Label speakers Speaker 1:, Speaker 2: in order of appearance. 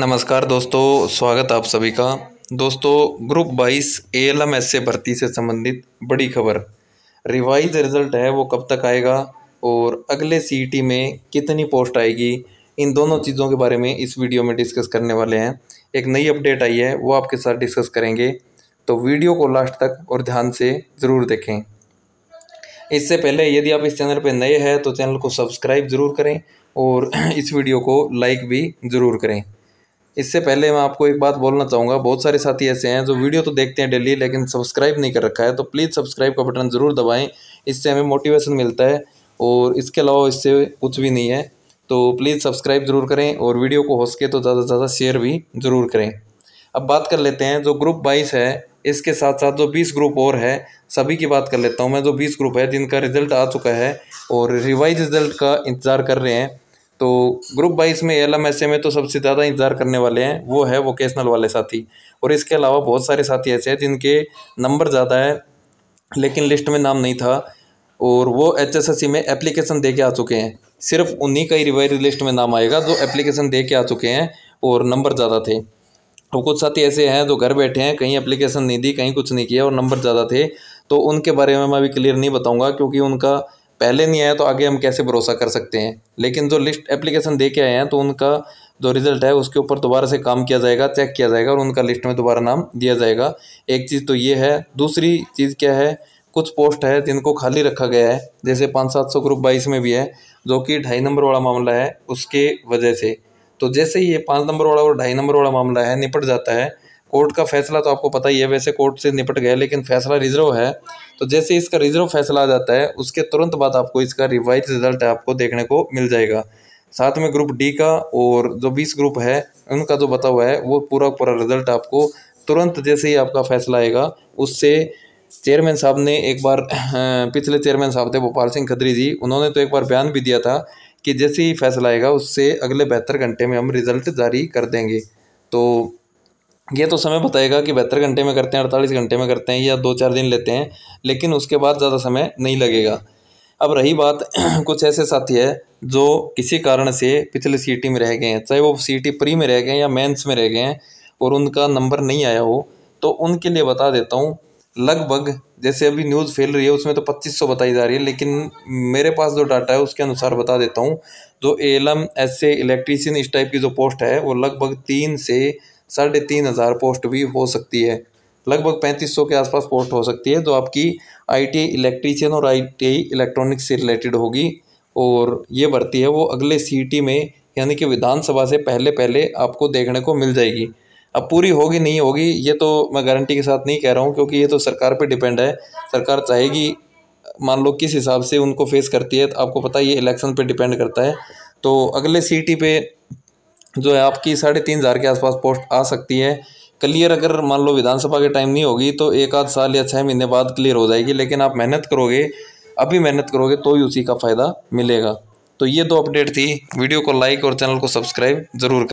Speaker 1: नमस्कार दोस्तों स्वागत आप सभी का दोस्तों ग्रुप बाईस ए एल एम एस से भर्ती से संबंधित बड़ी खबर रिवाइज रिजल्ट है वो कब तक आएगा और अगले सी e में कितनी पोस्ट आएगी इन दोनों चीज़ों के बारे में इस वीडियो में डिस्कस करने वाले हैं एक नई अपडेट आई है वो आपके साथ डिस्कस करेंगे तो वीडियो को लास्ट तक और ध्यान से ज़रूर देखें इससे पहले यदि आप इस चैनल पर नए हैं तो चैनल को सब्सक्राइब ज़रूर करें और इस वीडियो को लाइक भी ज़रूर करें इससे पहले मैं आपको एक बात बोलना चाहूँगा बहुत सारे साथी ऐसे हैं जो वीडियो तो देखते हैं डेली लेकिन सब्सक्राइब नहीं कर रखा है तो प्लीज़ सब्सक्राइब का बटन ज़रूर दबाएँ इससे हमें मोटिवेशन मिलता है और इसके अलावा इससे कुछ भी नहीं है तो प्लीज़ सब्सक्राइब ज़रूर करें और वीडियो को हो सके तो ज़्यादा से ज़्यादा शेयर भी ज़रूर करें अब बात कर लेते हैं जो ग्रुप बाईस है इसके साथ साथ जो बीस ग्रुप और है सभी की बात कर लेता हूँ मैं जो बीस ग्रुप है जिनका रिजल्ट आ चुका है और रिवाइज रिजल्ट का इंतज़ार कर रहे हैं तो ग्रुप बाईस में एल एम एस ए में तो सबसे ज़्यादा इंतज़ार करने वाले हैं वो है वोकेशनल वाले साथी और इसके अलावा बहुत सारे साथी ऐसे हैं जिनके नंबर ज़्यादा है लेकिन लिस्ट में नाम नहीं था और वो एच एस एस सी में एप्लीकेशन दे के आ चुके हैं सिर्फ उन्हीं का ही रिवाइज लिस्ट में नाम आएगा जो एप्लीकेशन दे के आ चुके हैं और नंबर ज़्यादा थे तो कुछ साथी ऐसे हैं जो घर बैठे हैं कहीं एप्लीकेशन नहीं दी कहीं कुछ नहीं किया और नंबर ज़्यादा थे तो उनके बारे में मैं अभी क्लियर नहीं बताऊँगा क्योंकि उनका पहले नहीं आया तो आगे हम कैसे भरोसा कर सकते हैं लेकिन जो लिस्ट एप्लीकेशन दे के आए हैं तो उनका जो रिज़ल्ट है उसके ऊपर दोबारा से काम किया जाएगा चेक किया जाएगा और उनका लिस्ट में दोबारा नाम दिया जाएगा एक चीज़ तो ये है दूसरी चीज़ क्या है कुछ पोस्ट है जिनको खाली रखा गया है जैसे पाँच सात सौ ग्रुप बाईस में भी है जो कि ढाई नंबर वाला मामला है उसके वजह से तो जैसे ही ये पाँच नंबर वाला और ढाई नंबर वाला मामला है निपट जाता है कोर्ट का फैसला तो आपको पता ही है वैसे कोर्ट से निपट गया लेकिन फैसला रिजर्व है तो जैसे इसका रिजर्व फैसला आ जाता है उसके तुरंत बाद आपको इसका रिवाइज रिजल्ट आपको देखने को मिल जाएगा साथ में ग्रुप डी का और जो बीस ग्रुप है उनका जो बता हुआ है वो पूरा पूरा रिजल्ट आपको तुरंत जैसे ही आपका फैसला आएगा उससे चेयरमैन साहब ने एक बार पिछले चेयरमैन साहब थे भोपाल सिंह खदरी जी उन्होंने तो एक बार बयान भी दिया था कि जैसे ही फैसला आएगा उससे अगले बहत्तर घंटे में हम रिज़ल्ट जारी कर देंगे तो ये तो समय बताएगा कि बहत्तर घंटे में करते हैं अड़तालीस घंटे में करते हैं या दो चार दिन लेते हैं लेकिन उसके बाद ज़्यादा समय नहीं लगेगा अब रही बात कुछ ऐसे साथी है जो किसी कारण से पिछले सी में रह गए हैं चाहे वो सी प्री में रह गए या मेन्स में रह गए हैं और उनका नंबर नहीं आया हो तो उनके लिए बता देता हूँ लगभग जैसे अभी न्यूज़ फैल रही है उसमें तो 2500 बताई जा रही है लेकिन मेरे पास जो डाटा है उसके अनुसार बता देता हूँ जो A L M S A electrician इस टाइप की जो पोस्ट है वो लगभग तीन से साढ़े तीन हज़ार पोस्ट भी हो सकती है लगभग पैंतीस सौ के आसपास पोस्ट हो सकती है जो आपकी आई टी इलेक्ट्रीशियन और आई टी इलेक्ट्रॉनिक्स से रिलेटेड होगी और ये भर्ती है वो अगले सी में यानी कि विधानसभा से पहले पहले आपको देखने को मिल जाएगी अब पूरी होगी नहीं होगी ये तो मैं गारंटी के साथ नहीं कह रहा हूँ क्योंकि ये तो सरकार पर डिपेंड है सरकार चाहेगी मान लो किस हिसाब से उनको फेस करती है तो आपको पता है ये इलेक्शन पे डिपेंड करता है तो अगले सी पे जो है आपकी साढ़े तीन हज़ार के आसपास पोस्ट आ सकती है क्लियर अगर मान लो विधानसभा के टाइम नहीं होगी तो एक आध साल या छः महीने बाद क्लियर हो जाएगी लेकिन आप मेहनत करोगे अभी मेहनत करोगे तो ही उसी का फ़ायदा मिलेगा तो ये दो अपडेट थी वीडियो को लाइक और चैनल को सब्सक्राइब ज़रूर